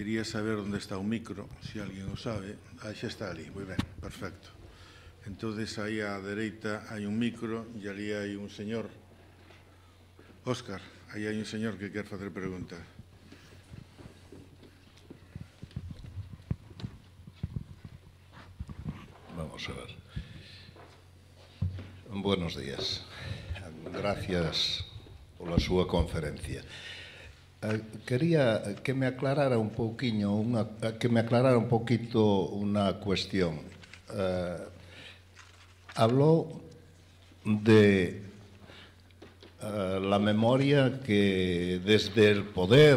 Quería saber onde está o micro, se alguén o sabe. Ah, xa está ali, moi ben, perfecto. Entón, aí á dereita hai un micro e ali hai un señor. Óscar, aí hai un señor que quer facer pregunta. Vamos a ver. Buenos días. Gracias pola súa conferencia. Ah, quería que me aclarara un que me aclarara un poquito una cuestión. Ah, habló de ah, la memoria que desde el poder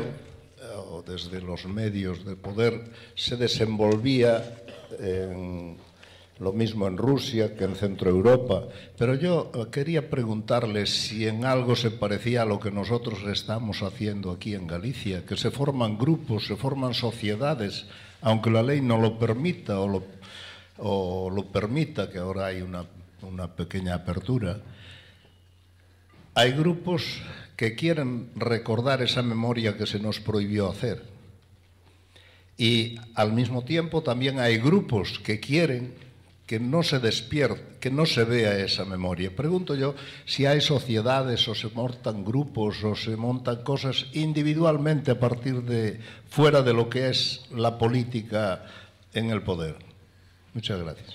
o desde los medios de poder se desenvolvía en lo mismo en Rusia que en Centro Europa. Pero yo eh, quería preguntarles si en algo se parecía a lo que nosotros estamos haciendo aquí en Galicia, que se forman grupos, se forman sociedades, aunque la ley no lo permita o lo, permita, que ahora hay una, una pequeña apertura. Hay grupos que quieren recordar esa memoria que se nos prohibió hacer. Y al mismo tiempo también hay grupos que quieren que no se despierte, que no se vea esa memoria. Pregunto yo si hay sociedades o se montan grupos o se montan cosas individualmente a partir de fuera de lo que es la política en el poder. Muchas gracias.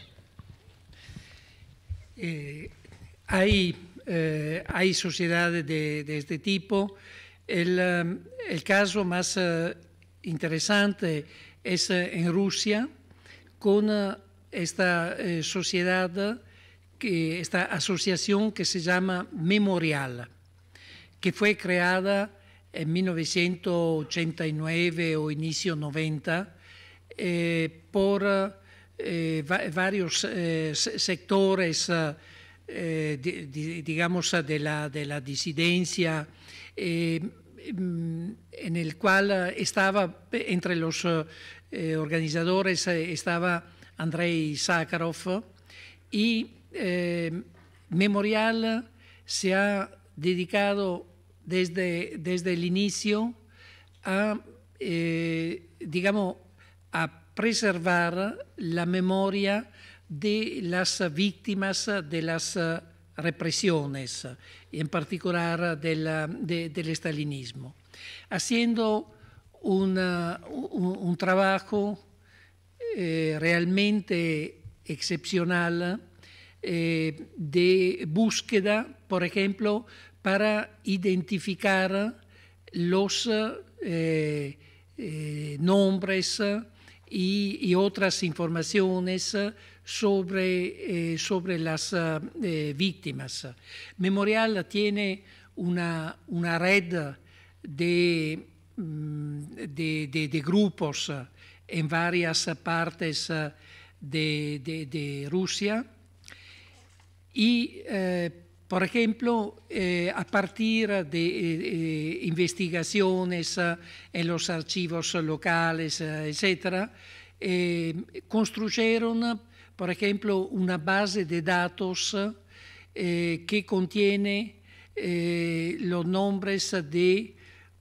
Eh, hay, eh, hay, sociedades de, este tipo. El, eh, caso más interesante es en Rusia con esta eh, sociedad, esta asociación que se llama Memorial, que fue creada en 1989 o inicio 90 eh, por eh, varios sectores, digamos, de la, disidencia mm, en el cual estaba entre los organizadores estaba Andrei Sakharov, y eh, Memorial se ha dedicado desde, el inicio a, eh, digamos, a preservar la memoria de las víctimas de las represiones, en particular del, estalinismo, haciendo un, trabajo eh, realmente excepcional eh, de búsqueda, por ejemplo, para identificar los eh, nombres y, otras informaciones sobre, las víctimas. Memorial tiene una, red mm, de, de grupos en varias partes eh, de, Rusia. Y, eh, por ejemplo, eh, a partir de investigaciones en los archivos locales, etc., construyeron, por ejemplo, una base de datos que contiene los nombres de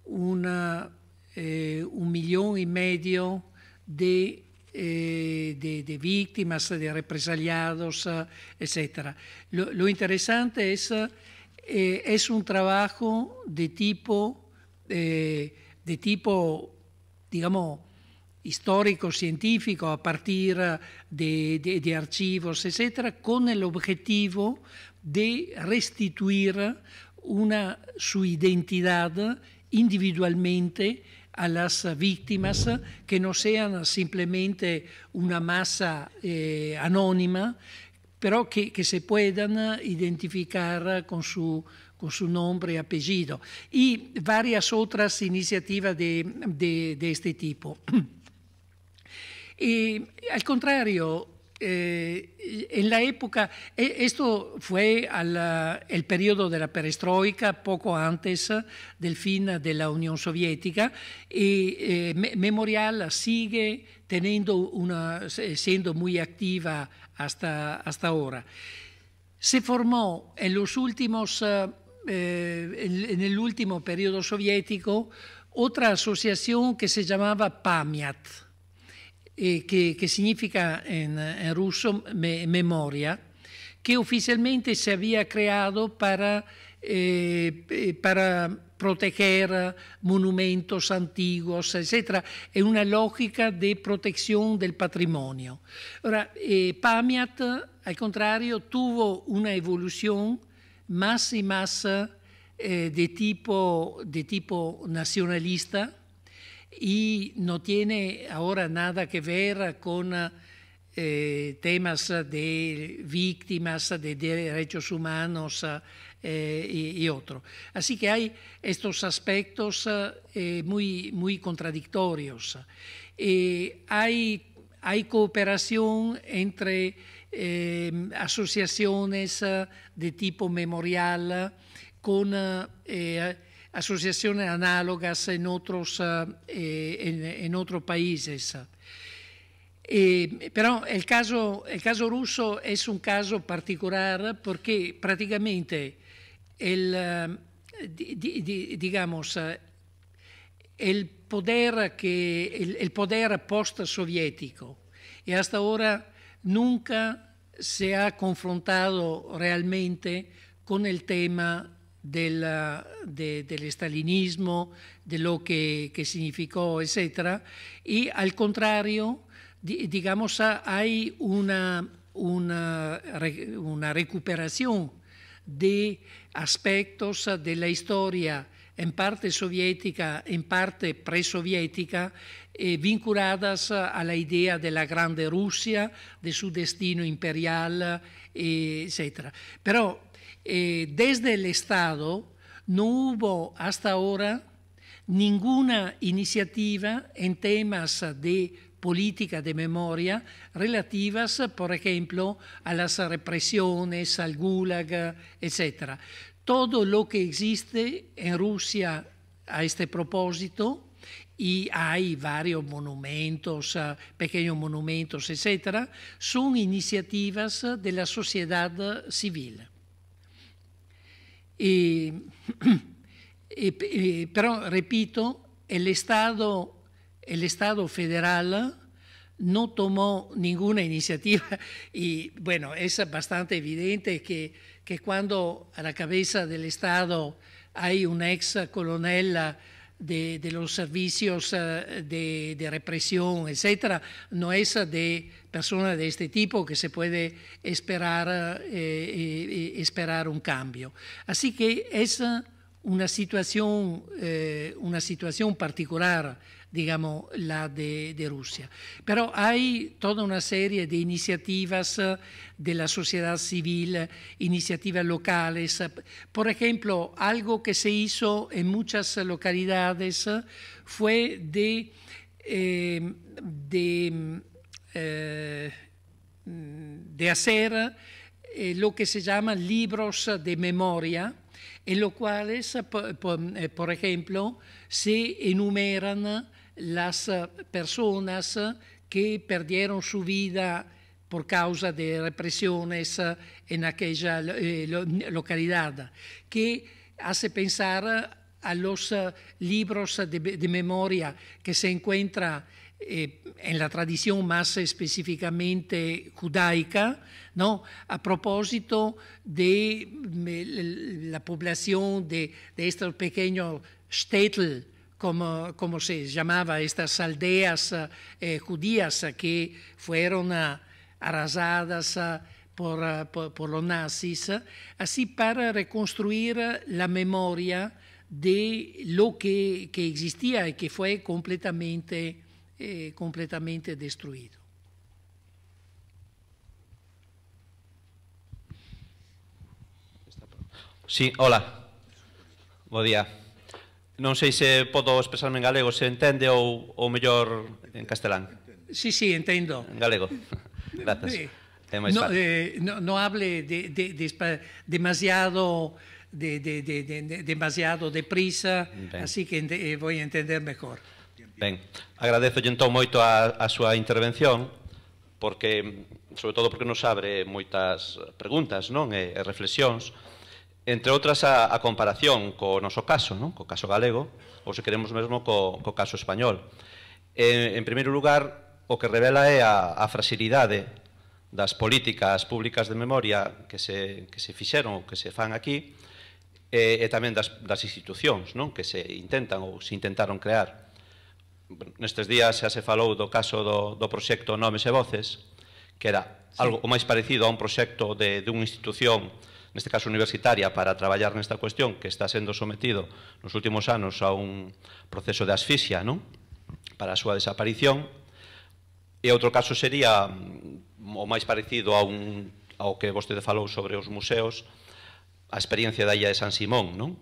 una, un millón y medio eh, de, víctimas, de represaliados, eh, etc. Lo, interesante es, que eh, es un trabajo de tipo, de tipo digamos, histórico, científico, a partir de, archivos, etcétera, con el objetivo de restituir su identidad individualmente a las víctimas, que no sean simplemente una masa eh, anónima, pero que, que, se puedan eh, identificar eh, con su, con su nombre apellido. Y varias otras iniciativas de, de, de este tipo. Y, eh, al contrario, Eh, en la época, e, esto fue el periodo de la perestroika, poco antes eh, del fin de la Unión Soviética, y eh, Memorial sigue teniendo una, siendo muy activa hasta, hasta ahora. Se formó en los últimos, en el último periodo soviético, otra asociación que se llamaba PAMIAT eh, que significa en eh, ruso, memoria, que oficialmente se había creado para, eh, proteger monumentos antiguos, etc. Es una lógica de protección del patrimonio. Ahora, Pamiat, al contrario, tuvo una evolución más y más de, tipo, de tipo nacionalista, y no tiene ahora nada que ver con eh, temas de víctimas, de derechos humanos eh, y, otros. Así que hay estos aspectos eh, muy, muy contradictorios. hay, hay cooperación entre asociaciones de tipo memorial con asociaciones análogas in, otros, eh, en, en otros però il caso, il caso, russo è un caso particolare perché praticamente il, di, di, digamos, il potere, che, il, il potere post-sovietico e hasta ora nunca si è confrontato realmente con il tema del estalinismo, de lo que, significó, etc. Y al contrario, digamos, hay una, una, una recuperación de aspectos de la historia en parte soviética, en parte presoviética, eh, vinculadas a la idea de la Grande Rusia, de su destino imperial, eh, etc. Pero eh, desde el Estado no hubo hasta ahora ninguna iniciativa en temas de política de memoria relativas, por ejemplo, a las represiones, al gulag, etc. Todo lo que existe en Rusia a este propósito, y hay varios monumentos, ah, pequeños monumentos, etc., son iniciativas de la sociedad ah, civil. Y, pero, repito, el Estado, el Estado federal no tomó ninguna iniciativa y bueno, es bastante evidente que, cuando a la cabeza del Estado hay un ex coronel de, los servicios eh, de, represión, etcétera, no es de personas de este tipo que se puede esperar, eh, eh, esperar un cambio. Así que es una situación, una situación particular digamos, la de, Rusia. Pero hay toda una serie de iniciativas eh, de la sociedad civil, iniciativas locales. Por ejemplo, algo que se hizo en muchas localidades eh, fue de, eh, de, hacer lo que se llama libros de memoria, en los cuales, por ejemplo, se enumeran las eh, personas eh, que perdieron su vida por causa de represiones eh, en aquella localidad, que hace pensar a los libros de, memoria que se encuentra en la tradición más específicamente judaica, a propósito de la población de, este pequeño shtetl, como, se llamaba, estas aldeas eh, eh, judías que fueron eh, arrasadas por, los nazis, así para reconstruir la memoria de lo que, existía y que fue completamente, completamente destruido. Sí, hola. Buen día. Non sei se podo expresarme en galego, se entende ou, ou mellor en castelán. Sí, sí, entendo. En galego. Grazas. Eh, é máis no, eh, no, no hable de, de, de, demasiado de, de, de, de, de demasiado deprisa, ben. así que eh, vou entender mejor. Ben, agradezo entón moito a, a súa intervención, porque, sobre todo porque nos abre moitas preguntas non e, e reflexións, entre outras a, a comparación co noso caso, non? co caso galego, ou se queremos mesmo co, co caso español. En, en primeiro lugar, o que revela é a, a fragilidade das políticas públicas de memoria que se, que se fixeron ou que se fan aquí e, e tamén das, das institucións non? que se intentan ou se intentaron crear. Nestes días xa se falou do caso do, do proxecto Nomes e Voces, que era algo o máis parecido a un proxecto de, de unha institución neste caso universitaria, para traballar nesta cuestión que está sendo sometido nos últimos anos a un proceso de asfixia non? para a súa desaparición. E outro caso sería mm, o máis parecido a un, ao que vostede falou sobre os museos, a experiencia da illa de San Simón. Non?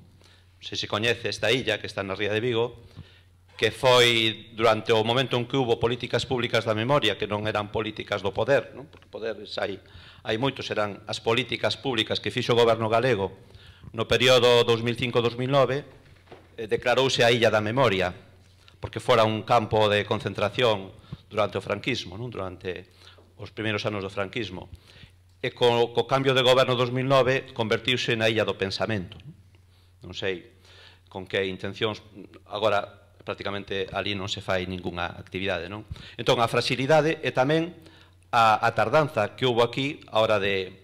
Se se coñece esta illa que está na ría de Vigo, que foi durante o momento en que hubo políticas públicas da memoria, que non eran políticas do poder, non? porque poderes hai, hai moitos, eran as políticas públicas que fixo o goberno galego no período 2005-2009, eh, declarouse a Illa da Memoria, porque fora un campo de concentración durante o franquismo, non? durante os primeiros anos do franquismo. E co, co cambio de goberno 2009 convertiuse na Illa do Pensamento. Non, non sei con que intencións... Agora, prácticamente ali non se fai ningunha actividade, non? Entón, a fragilidade e tamén a, a tardanza que houve aquí a hora de,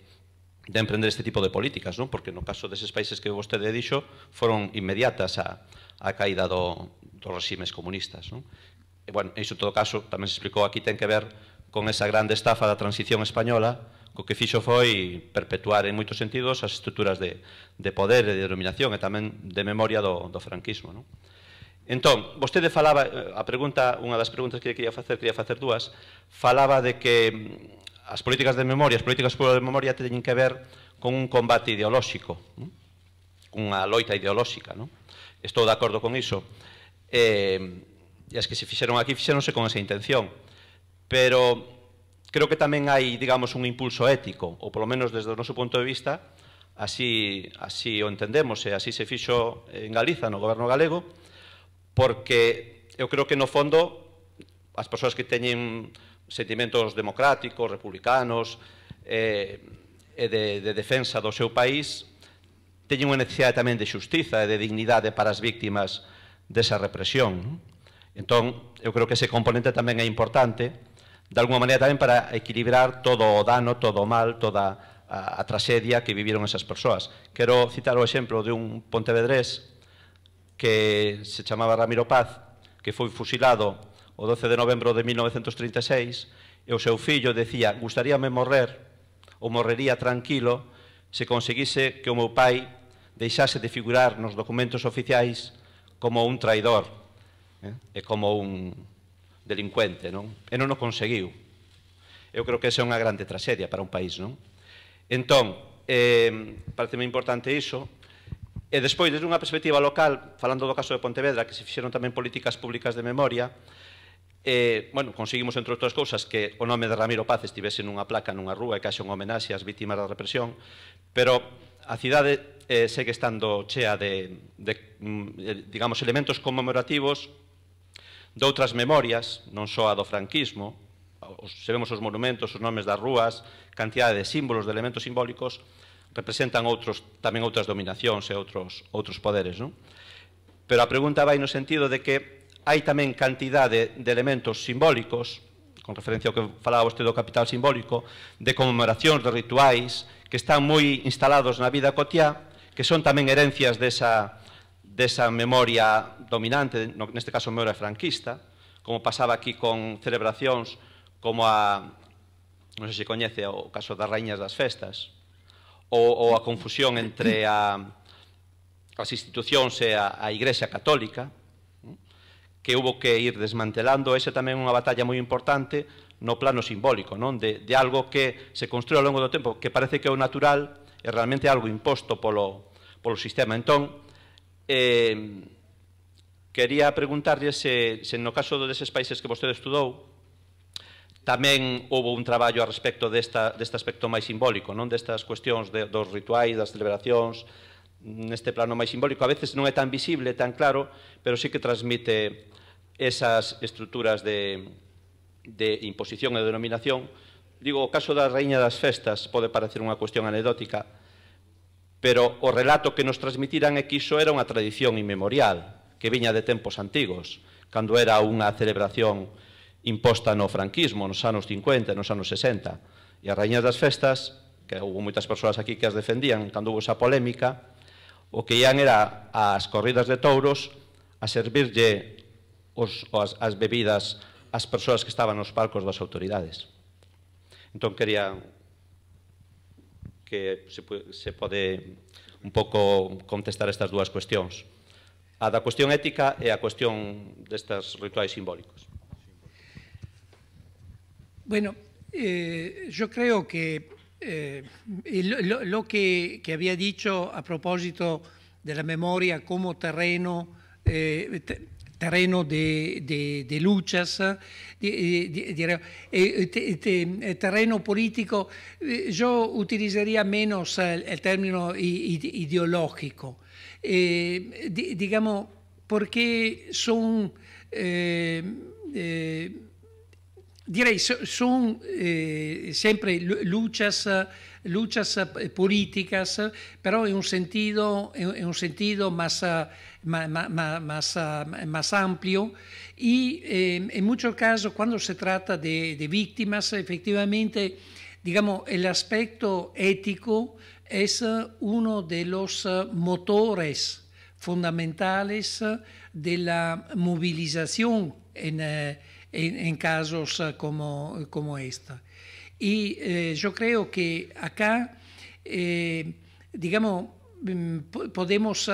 de emprender este tipo de políticas, non? Porque no caso deses países que vostede dixo foron inmediatas a, a caída do, dos regimes comunistas, non? E, bueno, iso, en todo caso, tamén se explicou aquí, ten que ver con esa grande estafa da transición española, co que fixo foi perpetuar en moitos sentidos as estruturas de, de poder e de dominación e tamén de memoria do, do franquismo. Non? Entón, vostede falaba, eh, a pregunta, unha das preguntas que quería facer, quería facer dúas, falaba de que mm, as políticas de memoria, as políticas de memoria teñen que ver con un combate ideolóxico, mm, unha loita ideolóxica, non? Estou de acordo con iso. Eh, e as que se fixeron aquí fixeronse con esa intención. Pero creo que tamén hai, digamos, un impulso ético, ou polo menos desde o noso punto de vista, así, así o entendemos, e así se fixo en Galiza, no goberno galego, porque eu creo que no fondo as persoas que teñen sentimentos democráticos, republicanos eh, e de, de defensa do seu país teñen unha necesidade tamén de xustiza e de dignidade para as víctimas desa represión. Entón, eu creo que ese componente tamén é importante, de alguma maneira tamén para equilibrar todo o dano, todo o mal, toda a, a traxedia que viviron esas persoas. Quero citar o exemplo de un pontevedrés que se chamaba Ramiro Paz, que foi fusilado o 12 de novembro de 1936, e o seu fillo decía, gustaríame morrer, ou morrería tranquilo, se conseguise que o meu pai deixase de figurar nos documentos oficiais como un traidor eh? e como un delincuente, non? E non o conseguiu. Eu creo que esa é unha grande tragedia para un país, non? Entón, eh, parece moi importante iso, E despois, desde unha perspectiva local, falando do caso de Pontevedra, que se fixeron tamén políticas públicas de memoria, eh, bueno, conseguimos, entre outras cousas, que o nome de Ramiro Paz estivese nunha placa nunha rúa e que haxe un homenaxe ás vítimas da represión, pero a cidade eh, segue estando chea de, de, mm, eh, digamos, elementos conmemorativos de outras memorias, non só a do franquismo, os, se vemos os monumentos, os nomes das rúas, cantidade de símbolos, de elementos simbólicos, representan outros, tamén outras dominacións e outros, outros poderes. Non? Pero a pregunta vai no sentido de que hai tamén cantidade de elementos simbólicos, con referencia ao que falaba vostede do capital simbólico, de conmemoracións, de rituais, que están moi instalados na vida cotiá, que son tamén herencias desa, desa memoria dominante, neste caso memoria franquista, como pasaba aquí con celebracións como a, non sei se coñece o caso das rainhas das festas, ou, ou a confusión entre a, as institucións e a, a Igrexa Católica, que hubo que ir desmantelando, ese tamén unha batalla moi importante no plano simbólico, non de, de algo que se construiu ao longo do tempo, que parece que é o natural, é realmente algo imposto polo, polo sistema. Entón, eh, quería preguntarlle se, se no caso deses países que vostede estudou, Tamén houve un traballo a respecto desta, deste aspecto máis simbólico, non destas cuestións de, dos rituais, das celebracións, neste plano máis simbólico. A veces non é tan visible, tan claro, pero sí que transmite esas estruturas de, de imposición e denominación. Digo, o caso da reiña das Festas pode parecer unha cuestión anedótica, pero o relato que nos transmitiran é que iso era unha tradición inmemorial, que viña de tempos antigos, cando era unha celebración imposta no franquismo nos anos 50 e nos anos 60. E as raíñas das festas, que houve moitas persoas aquí que as defendían cando houve esa polémica, o que ian era as corridas de touros a servirlle os, as, as bebidas ás persoas que estaban nos palcos das autoridades. Entón quería que se, se pode un pouco contestar estas dúas cuestións. A da cuestión ética e a cuestión destas rituais simbólicos. Bueno, eh, yo creo que eh, lo, lo que, que, había dicho a propósito de la memoria como terreno, eh, terreno de, de, de luchas, eh, de, eh, eh, terreno político, yo utilizaría menos el término ideológico, digamos, porque son... Eh, direi son eh, siempre luchas, eh, políticas, pero en un sentido, un sentido más, más, amplio y en muchos casos cuando se trata de, de víctimas efectivamente digamos, el aspecto ético es uno de los motores fundamentales de la movilización en, eh, en, casos eh, como, como esta. Y eh, yo creo que acá, eh, digamos, mm, podemos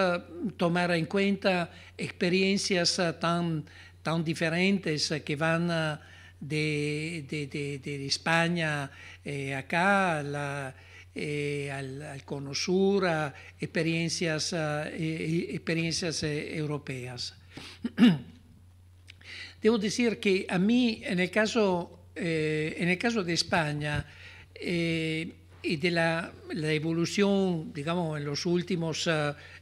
tomar en cuenta experiencias tan, tan diferentes que van de, España acá al, al, Cono experiencias, e, e, experiencias europeas. Debo decir que a mí, en el caso, eh, en el caso de España eh, y de la, evolución, digamos, en los últimos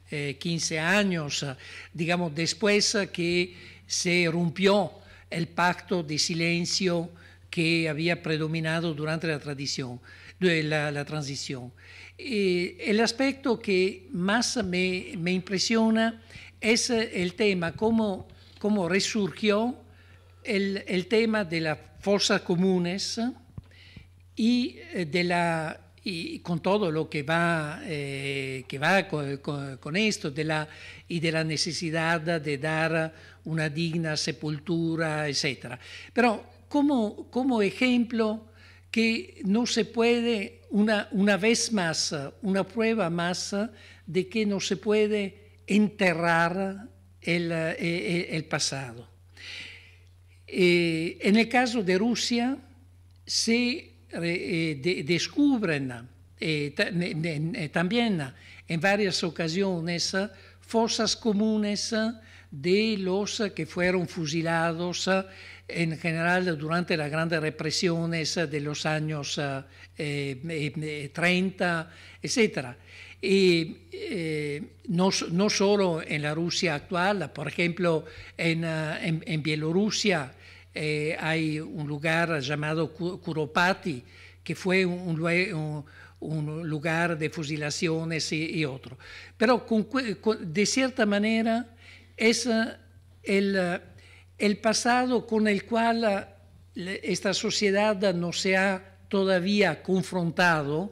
15 eh, años, digamos, después que se rompió el pacto de silencio que había predominado durante la, tradición, la, la transición. el aspecto que más me, impresiona es el tema, cómo, cómo resurgió el, tema de las fosas comunes y, eh, de la, y con todo lo que va, eh, que va con, esto de la, y de la necesidad de dar una digna sepultura, etc. Pero como, como ejemplo que no se puede, una, una vez más, una prueba más de que no se puede enterrar el eh, pasado. Eh, en el caso de Rusia, se eh, descubren eh, también en varias ocasiones fosas comunes de los que fueron fusilados en general durante las grandes represiones de los años 30, etc., y eh, no, no, solo en la Rusia actual, por ejemplo, en, ah, Bielorrusia eh, hay un lugar llamado Kuropati, que fue un, lugar de fusilaciones y, otro. Pero de cierta manera es ah, ah, el pasado con el cual esta sociedad no se ha todavía confrontado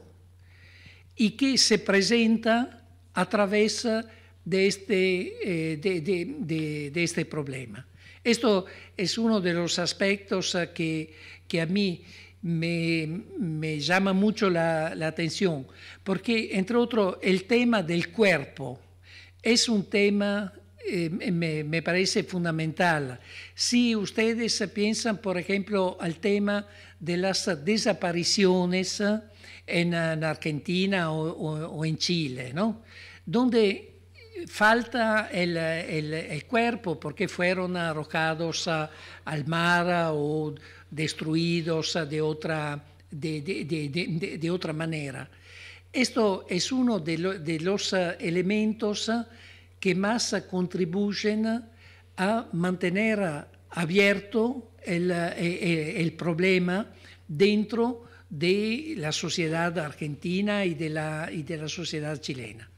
y que se presenta a través eh, de este, eh, de, este problema. Esto es uno de los aspectos eh, que, a mí me, llama mucho la, atención, porque, entre otros, el tema del cuerpo es un tema, me, me, parece fundamental. Si ustedes piensan, por ejemplo, al tema de las desapariciones, en, Argentina o, en Chile, ¿no? Donde falta el, cuerpo porque fueron arrojados al mar o destruidos de otra, de, otra manera. Esto es uno de, los eh, elementos que más contribuyen a mantener abierto el, el, eh, eh, el, problema dentro de la sociedad argentina y de la, sociedad chilena.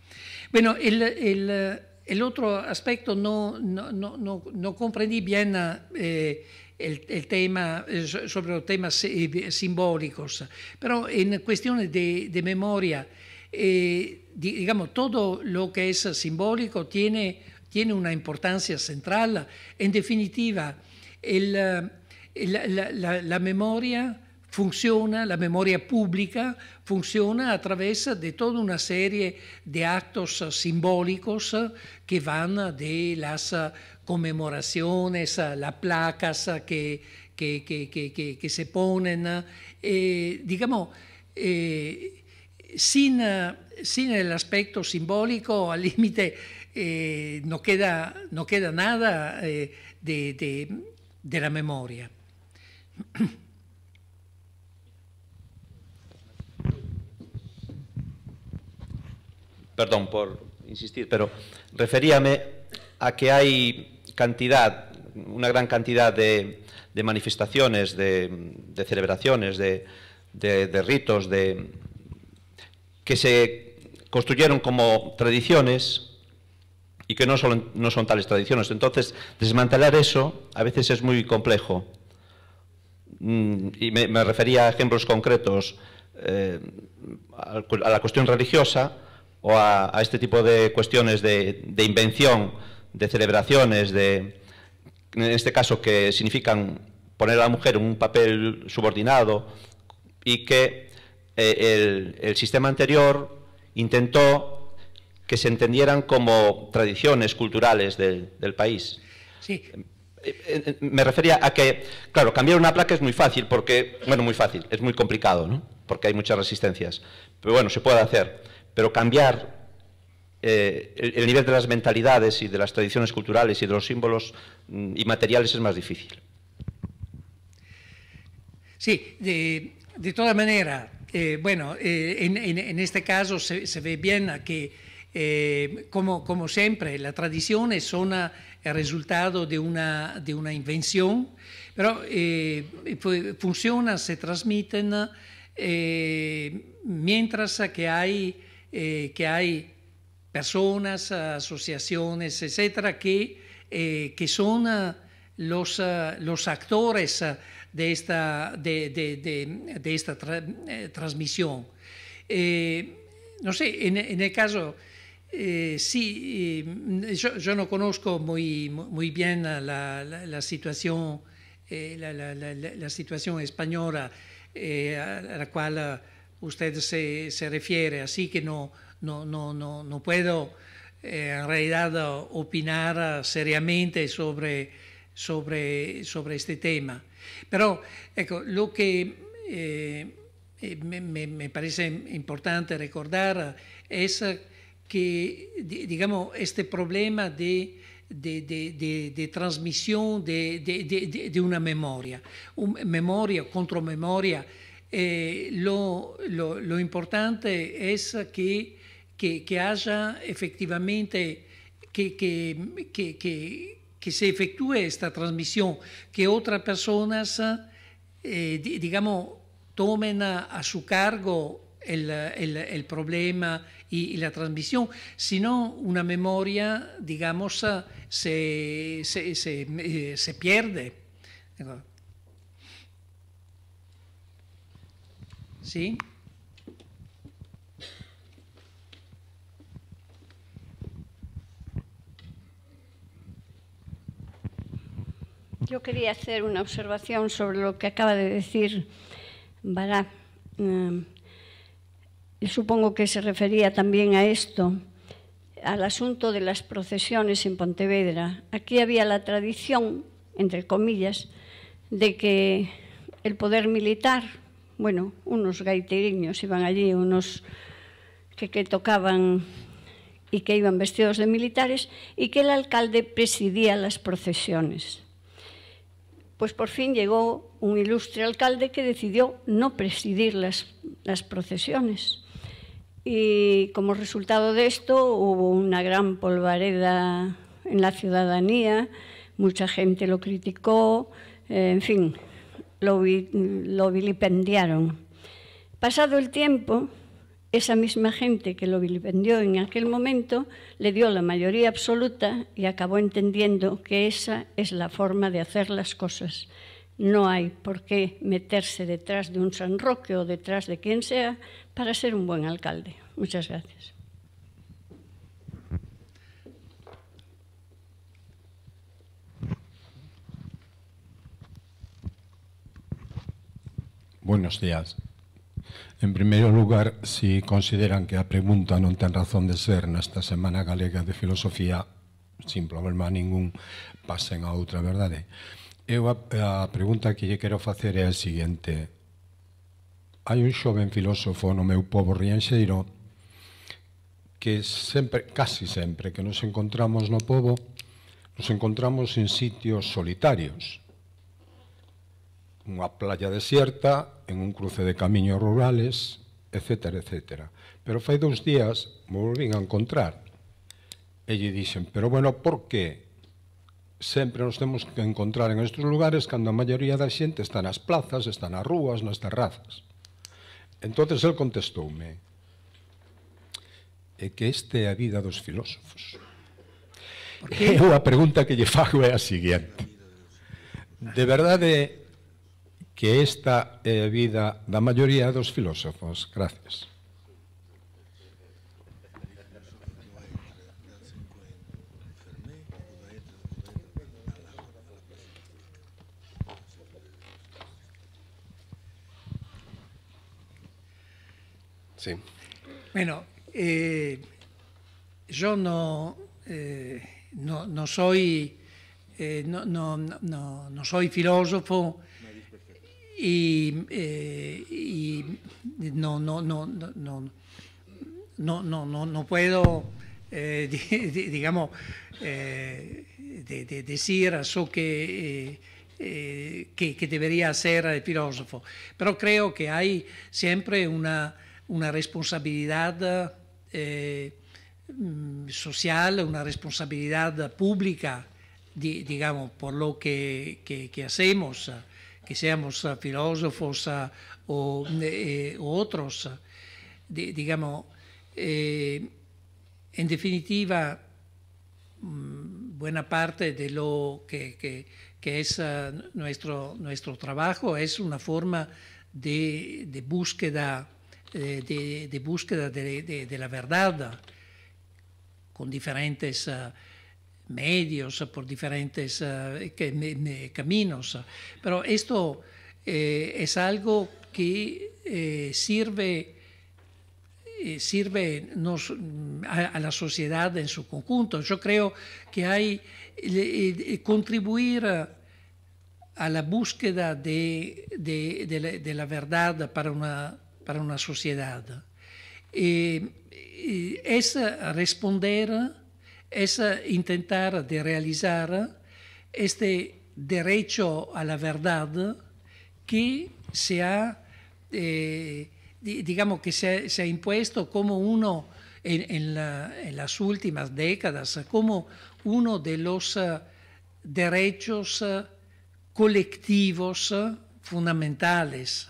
Bueno, el, otro aspecto no, comprendí bien eh, el, tema eh, sobre los temas eh, simbólicos, pero en cuestión de, memoria, digamos, todo lo que es simbólico tiene, una importancia central. En definitiva, la, memoria Funciona, la memoria pública funciona a través de toda una serie de actos eh, simbólicos eh, que van de las eh, conmemoraciones, las placas que, que, se ponen, digamos, sin, sin, el aspecto simbólico, al límite no, queda, no, queda, nada de, de la memoria. perdón por insistir, pero referíame a que hay cantidad, una gran cantidad de, manifestaciones, de, celebraciones, de, de ritos, que se construyeron como tradiciones y que no son, no son tales tradiciones. Entonces, desmantelar eso a veces es muy complejo. Mm, y me, refería a ejemplos concretos eh, a la cuestión religiosa, o a, este tipo de cuestiones de, invención, de celebraciones, de, en este caso que significan poner a la mujer en un papel subordinado y que eh, el, sistema anterior intentó que se entendieran como tradiciones culturales del, país. Sí. Eh, eh, me refería a que, claro, cambiar una placa es muy fácil, porque, bueno, muy fácil, es muy complicado, ¿no? Porque hay muchas resistencias. Pero bueno, se puede hacer. Pero cambiar eh, el, nivel de las mentalidades y de las tradiciones culturales y de los símbolos mm, y materiales es más difícil. Sí, de, todas maneras, eh, bueno, eh, en, este caso se, ve bien que como, siempre, las tradiciones son el resultado de una, de una invención, pero eh, funcionan, se transmiten mientras que hay eh, que hay personas, asociaciones, etcétera, que, eh, que son ah, los, ah, los actores ah, de esta, de, esta eh, transmisión. no sé, en, el caso, sí, yo, no conozco muy, muy bien la, situación, la, situación española a la cual usted se, refiere, así que no, no, no, no, puedo eh, en realidad opinar eh, seriamente sobre, sobre, sobre este tema. Pero lo que eh, me, parece importante recordar es que, digamos, este problema de de, de, de, de, transmisión de, una memoria, un, memoria, eh, lo, importante es que, haya efectivamente, que, que, se efectúe esta transmisión, que otras personas, eh, digamos, tomen a, su cargo el, problema y, la transmisión, sino una memoria, digamos, se, se, se, eh, se pierde. ¿sí? Yo quería hacer una observación sobre lo que acaba de decir Bará. Eh, supongo que se refería también a esto, al asunto de las procesiones en Pontevedra. Aquí había la tradición, entre comillas, de que el poder militar bueno, unos gaiteriños iban allí, unos que, tocaban y que iban vestidos de militares y que el alcalde presidía las procesiones. Pues por fin llegó un ilustre alcalde que decidió no presidir las, procesiones. Y como resultado de esto hubo una gran polvareda en la ciudadanía, mucha gente lo criticó, eh, en fin, lo, vilipendiaron. Pasado el tiempo, esa misma gente que lo vilipendió en aquel momento le dio la mayoría absoluta y acabó entendiendo que esa es la forma de hacer las cosas. No hay por qué meterse detrás de un San Roque o detrás de quien sea para ser un buen alcalde. Muchas gracias. Buenos días. En primeiro lugar, se si consideran que a pregunta non ten razón de ser nesta Semana Galega de Filosofía, sin problema ningún, pasen a outra verdade. Eu a, a pregunta que lle quero facer é a seguinte. Hai un xoven filósofo no meu povo rianxeiro que sempre, casi sempre que nos encontramos no povo, nos encontramos en sitios solitarios, unha playa desierta, en un cruce de camiños rurales, etc. etc. Pero fai dous días me volvín a encontrar e lle dixen, pero bueno, por que sempre nos temos que encontrar en estes lugares cando a maioría da xente está nas plazas, está nas rúas, nas terrazas? Entón, el contestoume, é que esta é a vida dos filósofos. Eu a pregunta que lle fago é a seguinte. De verdade, que esta é eh, la vida da maioría dos filósofos. Gracias. Bueno, eh, yo no, eh, no, no soy no, no, no, no soy filósofo, eh, y, no, no, no, no, no, puedo, digamos, de, decir eso eh, eh, que, que, debería hacer el filósofo. Pero creo que hay siempre una, responsabilidad social, una responsabilidad pública, digamos, por lo que hacemos que seamos ah, filósofos ah, eh, eh, o otros, ah, digamos, eh, en definitiva, mm, buena parte de lo que, es nuestro, nuestro trabajo es una forma de, búsqueda, de, búsqueda de, la verdad con diferentes medios, por diferentes eh, caminos. Pero esto eh, es algo que eh, sirve sirve a, la sociedad en su conjunto. Yo creo que hay contribuir a, la búsqueda de, la, verdad para una, sociedad. es responder es eh, intentar de realizar este derecho a la verdad que se ha, eh, digamos que se, ha impuesto como uno en, las últimas décadas, como uno de los eh, derechos colectivos fundamentales.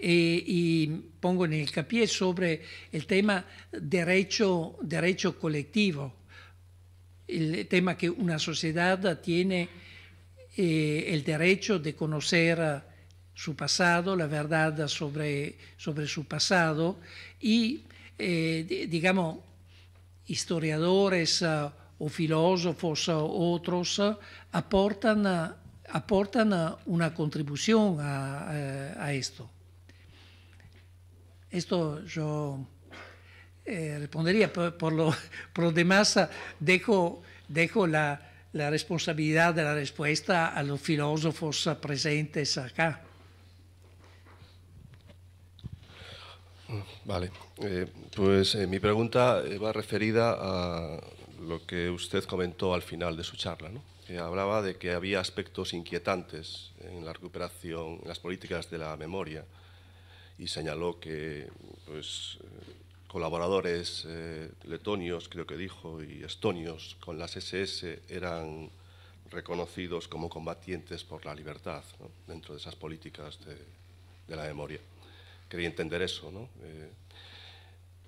Y, pongo en el capié sobre el tema derecho, derecho colectivo el tema que una sociedad tiene eh, el derecho de conocer su pasado, la verdad sobre, sobre su pasado y, eh, digamos, historiadores ah, o filósofos o ah, otros ah, aportan, aportan una contribución a, a esto. Esto yo... Eh, respondería. Por, lo, por, lo, demás, ah, dejo, dejo la, la, responsabilidad de la respuesta a los filósofos ah, presentes acá. Vale, eh, pues eh, mi pregunta va referida a lo que usted comentó al final de su charla, ¿no? que hablaba de que había aspectos inquietantes en la recuperación, en las políticas de la memoria, y señaló que pues, colaboradores eh, letonios, creo que dijo, y estonios con las SS eran reconocidos como combatientes por la libertad dentro de esas políticas de, la memoria. Quería entender eso. Eh,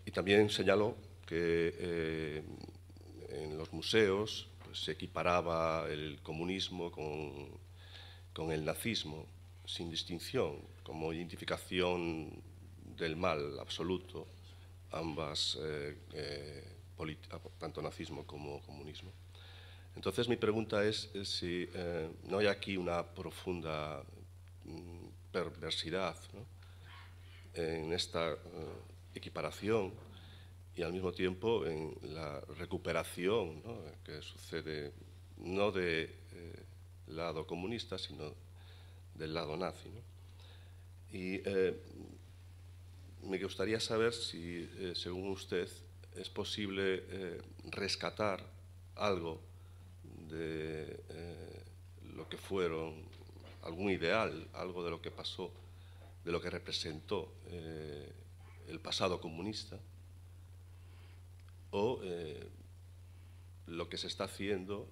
y también señaló que eh, en los museos pues, se equiparaba el comunismo con el nazismo sin distinción, como identificación del mal absoluto ambas, eh, eh, ah, tanto nazismo como comunismo. Entonces mi pregunta es, eh, si no hay aquí una profunda mm, perversidad en esta equiparación y al mismo tiempo en la recuperación que sucede no del lado comunista, sino del lado nazi. Y me gustaría saber si, eh, según usted, es posible eh, rescatar algo de eh, lo que fueron, algún ideal, algo de lo que pasó, de lo que representó el pasado comunista, o lo que se está haciendo,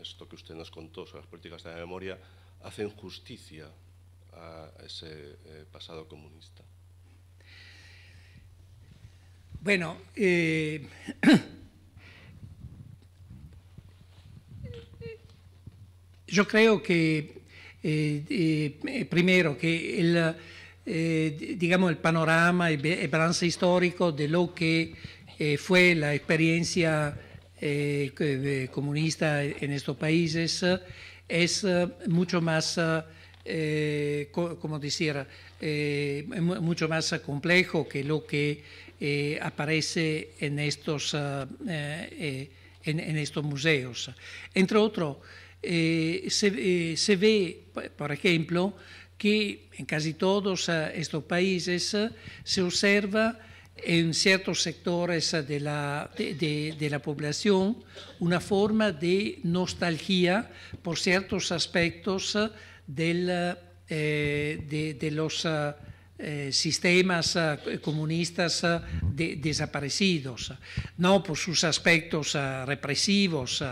esto que usted nos contó sobre las políticas de la memoria, hacen justicia a ese pasado comunista. Bueno, eh, yo creo que, eh, eh, primero, que el, digamos, el panorama, y el, balance histórico de lo que fue la experiencia comunista en estos países es mucho más... como decir, mucho más complejo que lo que eh, aparece en estos, eh, eh, en, estos museos. Entre otros, se, ve, por ejemplo, que en casi todos estos países se observa en ciertos sectores de la, de, la, población una forma de nostalgia por ciertos aspectos del, de, los eh, sistemas eh, comunistas eh, desaparecidos, no por sus aspectos represivos,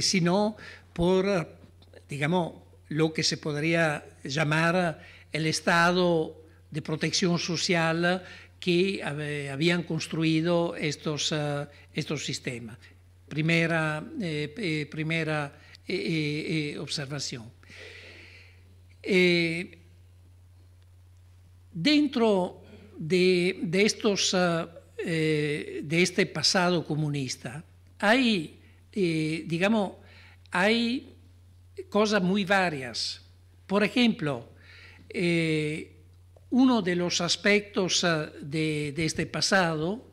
sino por, digamos, lo que se podría llamar el estado de protección social que habían construido estos, estos sistemas. Primera, primera observación. Eh, dentro de, estos, ah, eh, de este pasado comunista hay, eh, digamos, hay cosas muy varias. Por ejemplo, uno de los aspectos ah, de, este pasado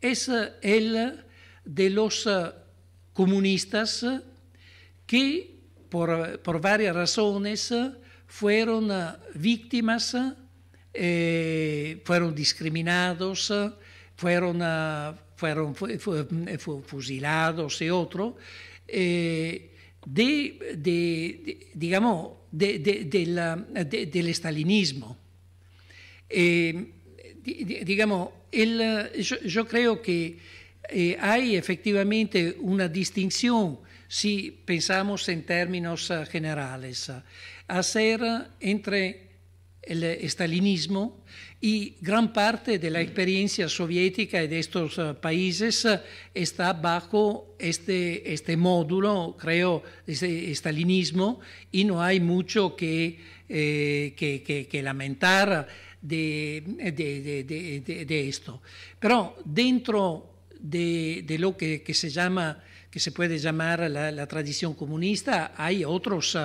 es ah, el de los comunistas que por varias razones fueron ah, víctimas, ah, eh, fueron discriminados, ah, fueron, eh, fusilados y otro, eh, de, digamos, del estalinismo. digamos, yo, creo que hay efectivamente una distinción si pensamos en términos generales hacer eh, entre el estalinismo y gran parte de la experiencia soviética de estos eh, países eh, está bajo este, este módulo, creo, este estalinismo, y no hay mucho que, que, lamentar de, esto. Pero dentro de, lo que, se llama, que se puede llamar la tradición comunista, hay otros...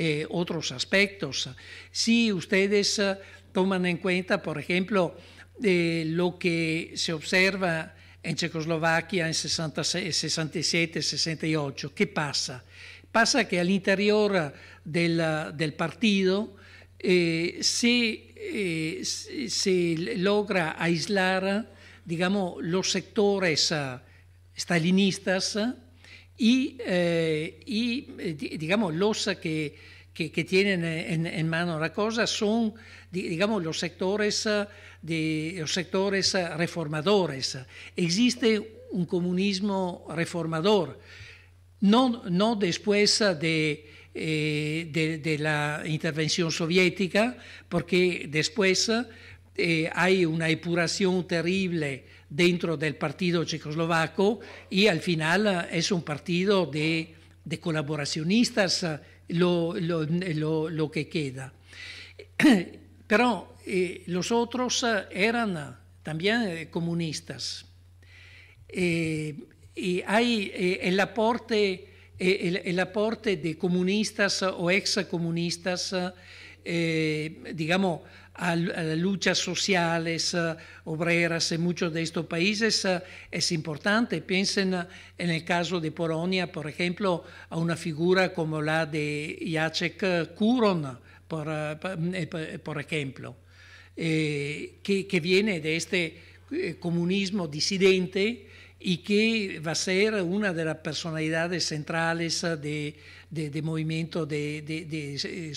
Eh, otros aspectos. Si ustedes eh, toman en cuenta, por ejemplo, eh, lo que se observa en Checoslovaquia en 66, 67, 68, ¿qué pasa? Pasa que al interior eh, del, del partido se, se, logra aislar, digamos, los sectores stalinistas y, y, digamos, los que que, tienen en, mano la cosa son, digamos, los sectores, eh, los sectores eh, reformadores. Existe un comunismo reformador, no, no después eh, de, de, la intervención soviética, porque después hay una epuración terrible dentro del partido checoslovaco y al final es un partido de, de colaboracionistas lo, que queda. Pero eh, los otros eh, eran eh, también comunistas. y hay el, aporte, el, aporte de comunistas o ex comunistas, digamos, a, luchas sociales, eh, obreras en muchos de estos países eh, es importante. Piensen eh, en el caso de Polonia, por ejemplo, a una figura como la de Jacek Kuron, por, mm, ejemplo, que, viene de este comunismo disidente y que va a ser una de las personalidades centrales del de, movimiento de, de,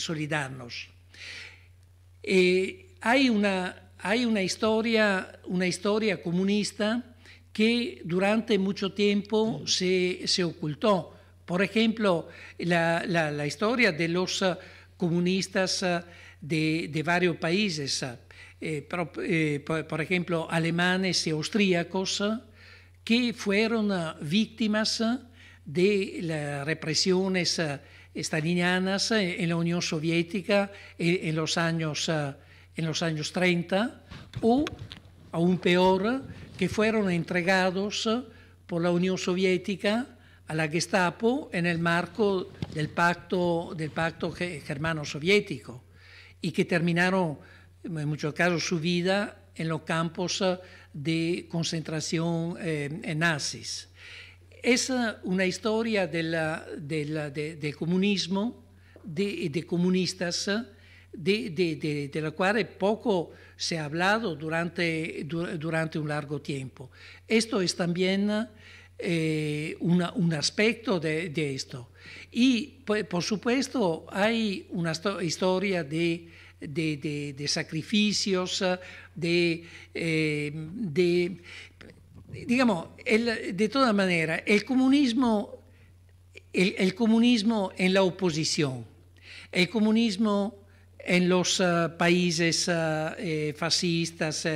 eh, hay, una, hay una, historia, una historia comunista que durante mucho tiempo se, ocultó. Por ejemplo, la, historia de los eh, comunistas eh, de, varios países, por, por, ejemplo, alemanes y austríacos, que fueron víctimas de las represiones estalinianas eh, en la Unión Soviética eh, en los años, eh, en los años 30 o, aún peor, que fueron entregados por la Unión Soviética a la Gestapo en el marco del pacto, del pacto germano-soviético y que terminaron en muchos casos su vida en los campos de concentración nazis es una historia del comunismo, de, comunistas, de, la cual poco se ha hablado durante, durante un largo tiempo. Esto es también eh, un aspecto de, esto. Y por supuesto hay una historia de, de sacrificios, de, eh, digamos, de todas maneras, el comunismo, el, comunismo en la oposición, el comunismo en los eh, países eh, eh, fascistas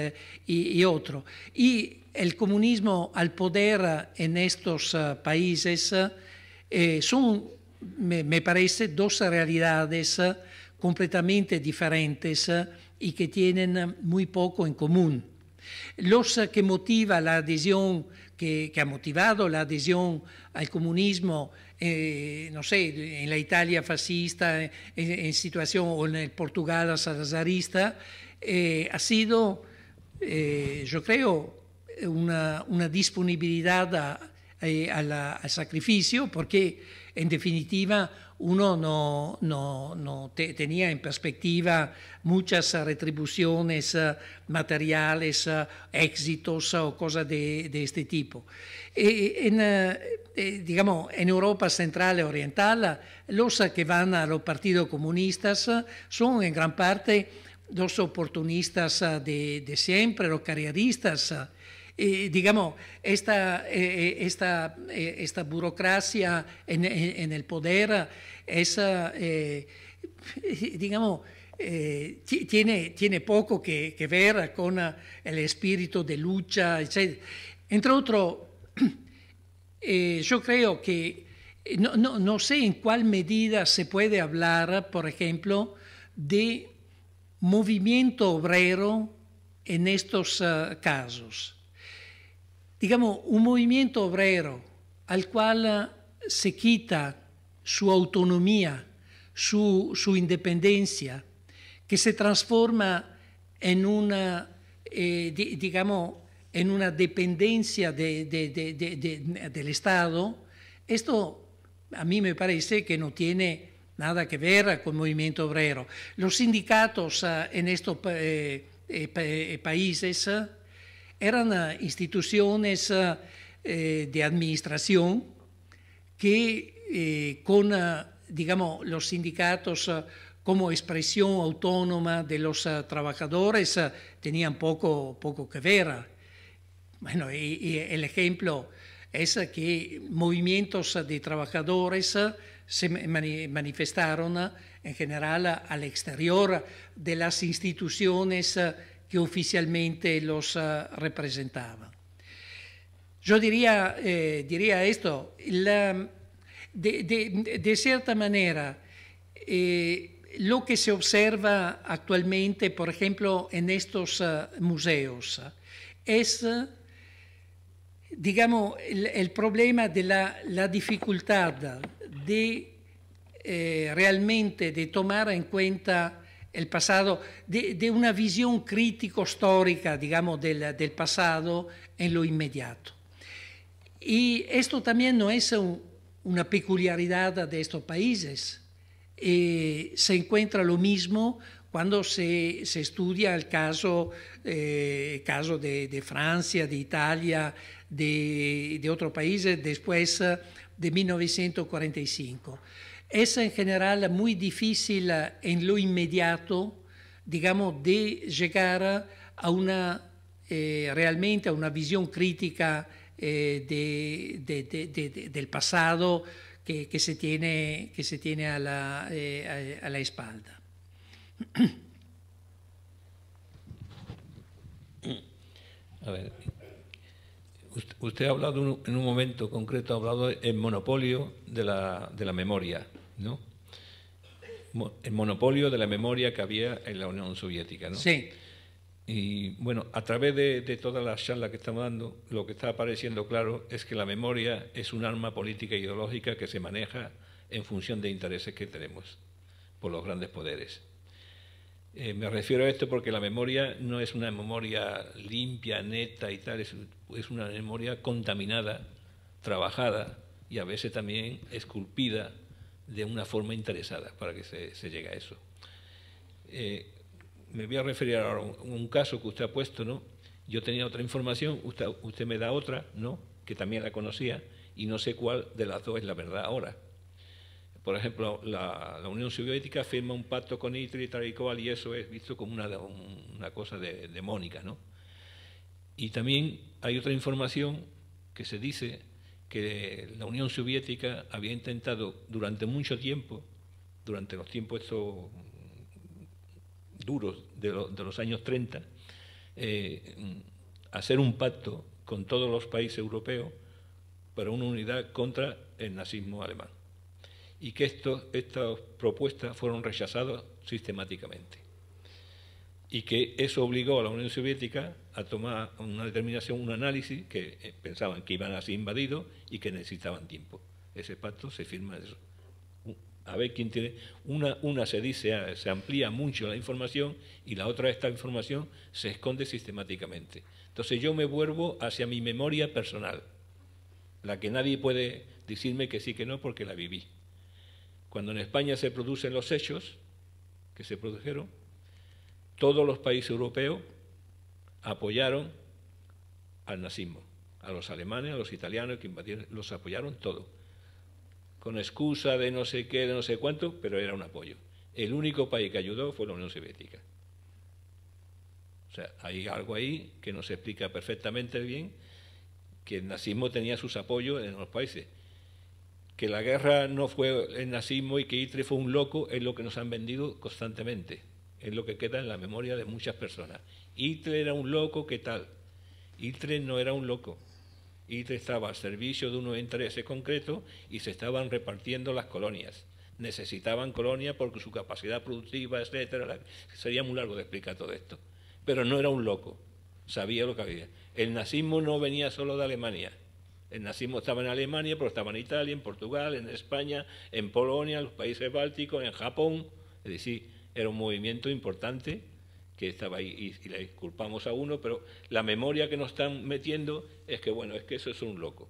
y, otros, y el comunismo al poder en estos países son, me, parece, dos realidades completamente diferentes y que tienen muy poco en común. Los que motiva la adhesión, que, ha motivado la adhesión al comunismo, eh, no sé, en la Italia fascista, en, situación, o en el Portugal salazarista, eh, ha sido, eh, yo creo, una, disponibilidad a, al sacrificio, porque en definitiva uno no, tenía en perspectiva muchas eh, retribuciones eh, materiales, eh, éxitos o cosas de, este tipo. E, en, Europa Central y e Oriental, los que van a los partidos comunistas son en gran parte los oportunistas de, de siempre, los carreristas digamos, esta, eh, eh, eh, esta, burocracia en, el poder es, digamos, tiene, tiene poco que, ver con el espíritu de lucha, etc. Entre otro, yo creo que no, no, no sé en cuál medida se puede hablar, por ejemplo, de movimiento obrero en estos ah, casos digamos, un movimiento obrero al cual eh, se quita su autonomía, su, independencia, que se transforma en una, eh, digamos, en una dependencia del Estado, esto a mí me parece que no tiene nada que ver con el movimiento obrero. Los sindicatos eh, en estos países eran ah, instituciones ah, eh, de administración que eh, con, ah, digamos, los sindicatos como expresión autónoma de los trabajadores tenían poco, poco que ver. Bueno, el ejemplo es que movimientos de trabajadores se manifestaron en general al exterior de las instituciones che ufficialmente los uh, eh, Io Yo diría, eh, diría esto, la, de, de, de, eh, lo que se observa actualmente, por ejemplo, en estos uh, museos, es, digamos, el, problema della difficoltà di de eh, realmente de in en el pasado, de, una visión crítico histórica, digamos, del, pasado en lo inmediato. Y esto también no es una peculiaridad de estos países. Eh, se encuentra lo mismo cuando se, estudia el caso, eh, caso de, Francia, de Italia, de, de otros países después de 1945. es en general muy difícil en lo inmediato, digamos, de llegar a una, eh, realmente a una visión crítica eh, de, de, de, del pasado que, que, se tiene, que se tiene a la, eh, a, a la espalda. A ver, usted ha hablado en un momento concreto, ha hablado en monopolio de la, de la memoria, ¿no? El monopolio de la memoria que había en la Unión Soviética, ¿no? Sí. Y bueno, a través de, de todas las charlas que estamos dando, lo que está apareciendo claro es que la memoria es un arma política e ideológica que se maneja en función de intereses que tenemos por los grandes poderes. Eh, me refiero a esto porque la memoria no es una memoria limpia, neta y tal, es, una memoria contaminada, trabajada y a veces también esculpida de una forma interesada para que se, llegue a eso. Eh, me voy a referir ahora a un, caso que usted ha puesto, ¿no? Yo tenía otra información, usted, usted me da otra, ¿no? Que también la conocía y no sé cuál de las dos es la verdad ahora. Por ejemplo, la, Unión Soviética firma un pacto con Hitler y tal y y eso es visto como una, cosa de, Mónica. Y también hay otra información que se dice que la Unión Soviética había intentado durante mucho tiempo, durante los tiempos duros de, los años 30, eh, hacer un pacto con todos los países europeos para una unidad contra el nazismo alemán y que estas propuestas fueron rechazadas sistemáticamente. Y que eso obligó a la Unión Soviética a tomar una determinación, un análisis, que eh, pensaban que iban a ser invadidos y que necesitaban tiempo. Ese pacto se firma. A ver quién tiene. Una, una se dice, ah, se amplía mucho la información y la otra, esta información, se esconde sistemáticamente. Entonces yo me vuelvo hacia mi memoria personal, la que nadie puede decirme que sí que no porque la viví. Cuando en España se producen los hechos que se produjeron, todos los países europeos apoyaron al nazismo, a los alemanes, a los italianos que invadieron, los apoyaron todo con excusa de no sé qué, de no sé cuánto, pero era un apoyo. El único país que ayudó fue la Unión Soviética. O sea, hay algo ahí que nos explica perfectamente bien que el nazismo tenía sus apoyos en los países que la guerra no fue el nazismo y que Hitler fue un loco es lo que nos han vendido constantemente, es lo que queda en la memoria de muchas personas. Hitler era un loco, ¿qué tal? Hitler no era un loco. Hitler estaba al servicio de unos intereses concretos y se estaban repartiendo las colonias. Necesitaban colonias porque su capacidad productiva, etcétera, sería muy largo de explicar todo esto. Pero no era un loco, sabía lo que había. El nazismo no venía solo de Alemania, eh, nacimos, nazismo estaba en Alemania, pero estaba en Italia, en Portugal, en España, en Polonia, en los países bálticos, en Japón. Es decir, era un movimiento importante que estaba ahí y, le disculpamos a uno, pero la memoria que nos están metiendo es que, bueno, es que eso es un loco.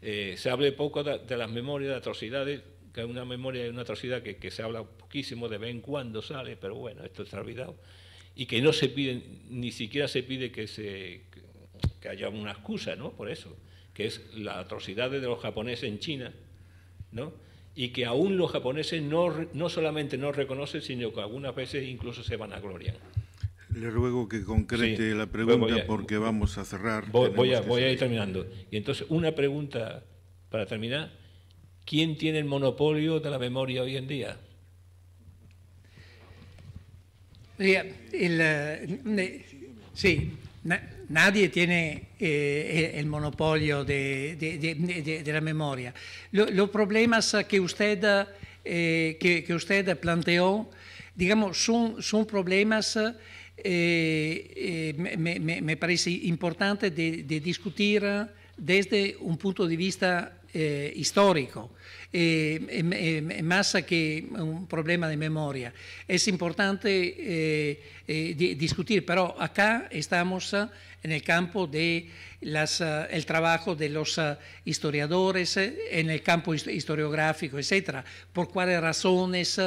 Eh, se habla poco de, las memorias, de atrocidades, que es una memoria, de una atrocidad que, se habla poquísimo, de vez en cuando sale, pero bueno, esto está olvidado. Y que no se pide, ni siquiera se pide que, se, que haya una excusa, ¿no? Por eso que es la atrocidad de los japoneses en China, ¿no? y que aún los japoneses no, no solamente no reconocen, sino que algunas veces incluso se van a gloriar. Le ruego que concrete la pregunta porque vamos a cerrar. Voy, a, voy ir terminando. Y entonces, una pregunta para terminar. ¿Quién tiene el monopolio de la memoria hoy en día? el, eh, sí, nadie tiene eh, el monopolio de, la memoria. los problemas que usted, que, eh, usted planteó, digamos, son, son problemas... Eh, eh me, me, parece importante de discutir desde un punto de vista eh, histórico, eh, más que un problema de memoria. Es importante eh, discutir, pero acá estamos ah, en el campo de las, ah, el trabajo de los ah, historiadores, en el campo historiográfico, etcétera. ¿Por cuáles razones,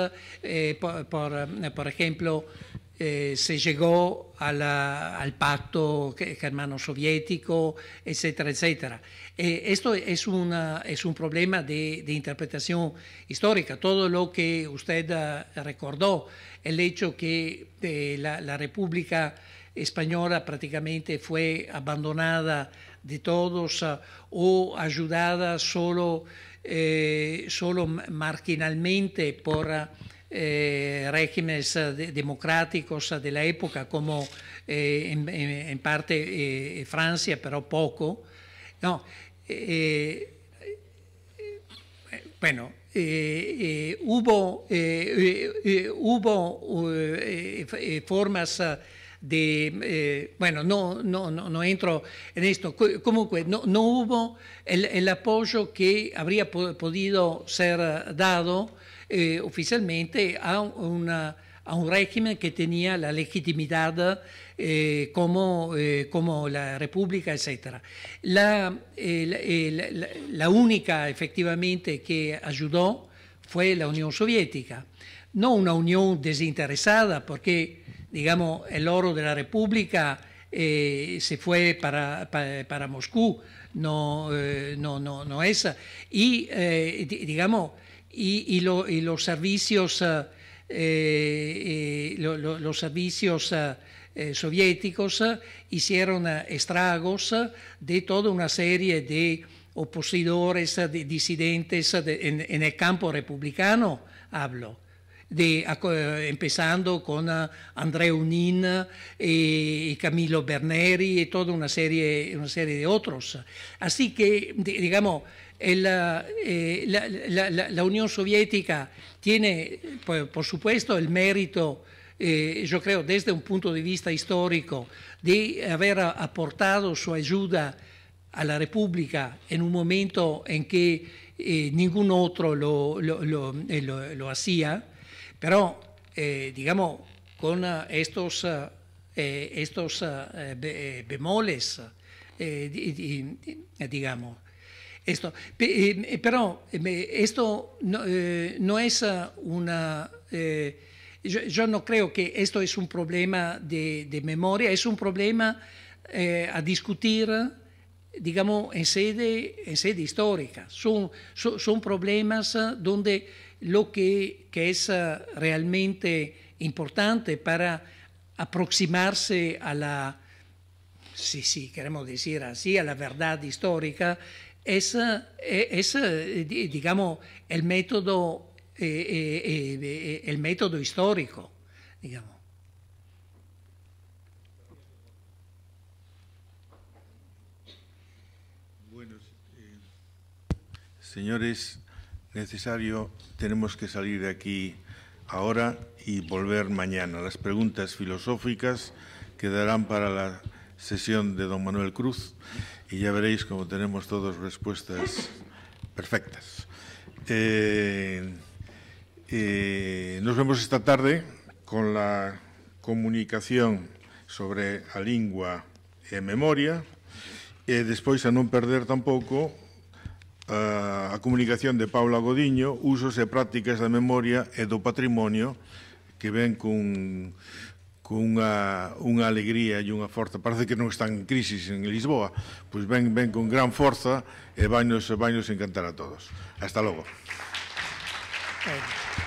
por, ejemplo, eh, se llegó al pacto germano-soviético, etcétera, etcétera. Eh, esto es, es un problema de, interpretación histórica. Todo lo que usted ah, recordó, el hecho que eh, la, República Española prácticamente fue abandonada de todos ah, o ayudada solo, solo marginalmente por... Ah, eh, regímenes eh, democráticos eh, de la época, como en, parte Francia, pero poco. No, bueno, hubo, hubo formas de, bueno, no, no, entro en esto, comunque no, no hubo el, el apoyo que habría podido ser dado eh, oficialmente a, un régimen que tenía la legitimidad eh, eh, como, la República, etc. La, única efectivamente que ayudó fue la Unión Soviética, no una unión desinteresada, porque digamos, el oro de la República se fue para, Moscú, no, es esa. Y, digamos, y, los servicios, eh, eh, eh, los servicios soviéticos hicieron estragos de toda una serie de opositores, de disidentes en, el campo republicano, hablo. empezando con André Unin y Camilo Berneri y toda una serie, una serie de otros. Así que, digamos, eh, la, Unión Soviética tiene, pues, por, supuesto, el mérito, eh, yo creo, desde un punto de vista histórico, de haber aportado su ayuda a la República en un momento en que eh, ningún otro lo, lo, hacía, pero, digamos, con estos, estos bemoles, digamos esto, eh, pero esto no, eh, es eh, una... yo, no creo que esto es un problema de, memoria, es un problema a discutir, digamos, en sede, sede histórica. Son, problemas donde lo que, es realmente importante para aproximarse a la, sí, sí, queremos decir así, a la verdad histórica, es, e, es digamos, el método, eh, eh, eh, el método histórico, digamos. Señores, necesario, tenemos que salir de aquí ahora y volver mañana. Las preguntas filosóficas quedarán para la sesión de don Manuel Cruz y ya veréis como tenemos todos respuestas perfectas. Eh, eh, nos vemos esta tarde con la comunicación sobre a lingua e memoria e despois a non perder tampouco a, eh, a comunicación de Paula Godiño, usos e prácticas da memoria e do patrimonio que ven cun cunha unha alegría e unha forza. Parece que non están en crisis en Lisboa, pois ven, ven con gran forza e vainos, vainos encantar a todos. Hasta logo. Thank you.